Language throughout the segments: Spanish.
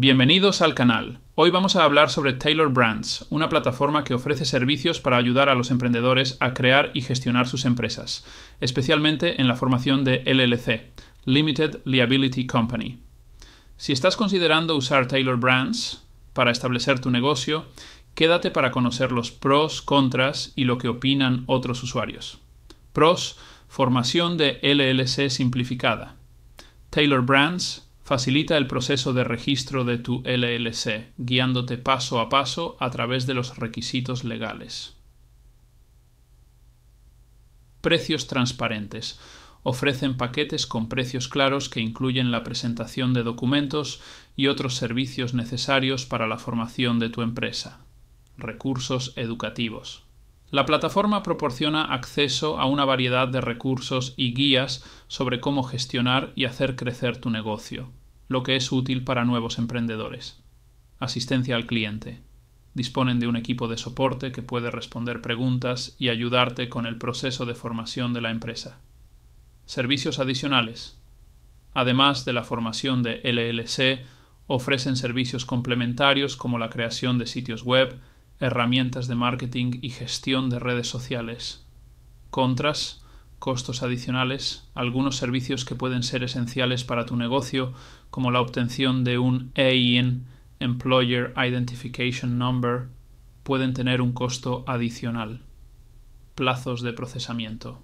Bienvenidos al canal. Hoy vamos a hablar sobre Taylor Brands, una plataforma que ofrece servicios para ayudar a los emprendedores a crear y gestionar sus empresas, especialmente en la formación de LLC, Limited Liability Company. Si estás considerando usar Taylor Brands para establecer tu negocio, quédate para conocer los pros, contras y lo que opinan otros usuarios. Pros, formación de LLC simplificada. Taylor Brands Facilita el proceso de registro de tu LLC, guiándote paso a paso a través de los requisitos legales. Precios transparentes. Ofrecen paquetes con precios claros que incluyen la presentación de documentos y otros servicios necesarios para la formación de tu empresa. Recursos educativos. La plataforma proporciona acceso a una variedad de recursos y guías sobre cómo gestionar y hacer crecer tu negocio lo que es útil para nuevos emprendedores. Asistencia al cliente. Disponen de un equipo de soporte que puede responder preguntas y ayudarte con el proceso de formación de la empresa. Servicios adicionales. Además de la formación de LLC, ofrecen servicios complementarios como la creación de sitios web, herramientas de marketing y gestión de redes sociales. Contras costos adicionales, algunos servicios que pueden ser esenciales para tu negocio, como la obtención de un EIN, Employer Identification Number, pueden tener un costo adicional. Plazos de procesamiento.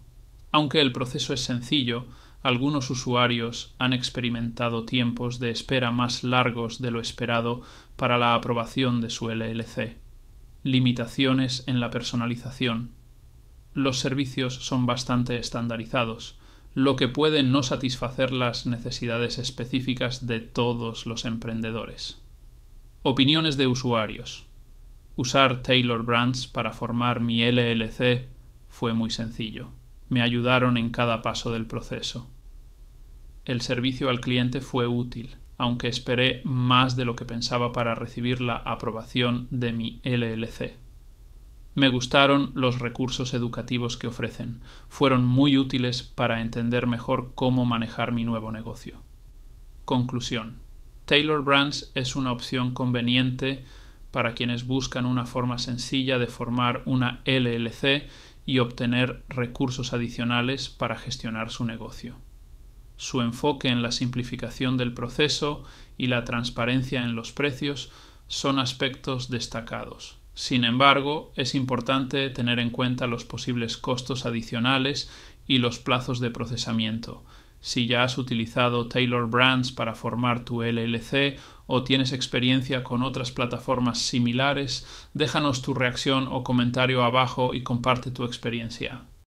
Aunque el proceso es sencillo, algunos usuarios han experimentado tiempos de espera más largos de lo esperado para la aprobación de su LLC. Limitaciones en la personalización los servicios son bastante estandarizados, lo que puede no satisfacer las necesidades específicas de todos los emprendedores. Opiniones de usuarios. Usar Taylor Brands para formar mi LLC fue muy sencillo. Me ayudaron en cada paso del proceso. El servicio al cliente fue útil, aunque esperé más de lo que pensaba para recibir la aprobación de mi LLC. Me gustaron los recursos educativos que ofrecen. Fueron muy útiles para entender mejor cómo manejar mi nuevo negocio. Conclusión. Taylor Brands es una opción conveniente para quienes buscan una forma sencilla de formar una LLC y obtener recursos adicionales para gestionar su negocio. Su enfoque en la simplificación del proceso y la transparencia en los precios son aspectos destacados sin embargo, es importante tener en cuenta los posibles costos adicionales y los plazos de procesamiento. Si ya has utilizado Taylor Brands para formar tu LLC o tienes experiencia con otras plataformas similares, déjanos tu reacción o comentario abajo y comparte tu experiencia.